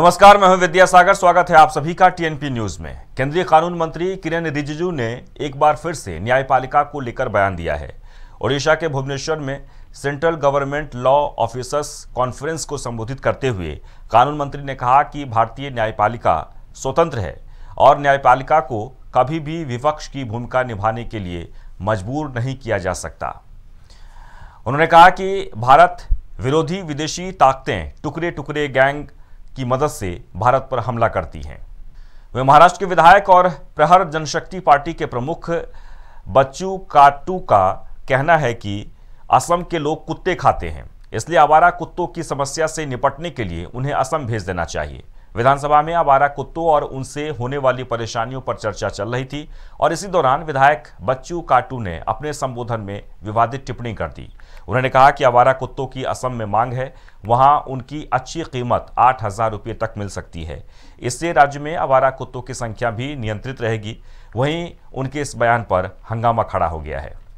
नमस्कार मैं हूं विद्यासागर स्वागत है आप सभी का टीएनपी न्यूज में केंद्रीय कानून मंत्री किरेन रिजिजू ने एक बार फिर से न्यायपालिका को लेकर बयान दिया है ओडिशा के भुवनेश्वर में central government law officers conference को संबोधित करते हुए कानून मंत्री ने कहा कि भारतीय न्यायपालिका स्वतंत्र है और न्यायपालिका को कभी भी विपक्ष की भूमिका निभाने के लिए मजबूर नहीं किया जा सकता उन्होंने कहा कि भारत विरोधी विदेशी ताकतें टुकड़े टुकड़े गैंग की मदद से भारत पर हमला करती हैं वे महाराष्ट्र के विधायक और प्रहर जनशक्ति पार्टी के प्रमुख बच्चू काटू का कहना है कि असम के लोग कुत्ते खाते हैं इसलिए आवारा कुत्तों की समस्या से निपटने के लिए उन्हें असम भेज देना चाहिए विधानसभा में आवारा कुत्तों और उनसे होने वाली परेशानियों पर चर्चा चल रही थी और इसी दौरान विधायक बच्चू काटू ने अपने संबोधन में विवादित टिप्पणी कर दी उन्होंने कहा कि आवारा कुत्तों की असम में मांग है वहां उनकी अच्छी कीमत आठ हजार रुपये तक मिल सकती है इससे राज्य में आवारा कुत्तों की संख्या भी नियंत्रित रहेगी वहीं उनके इस बयान पर हंगामा खड़ा हो गया है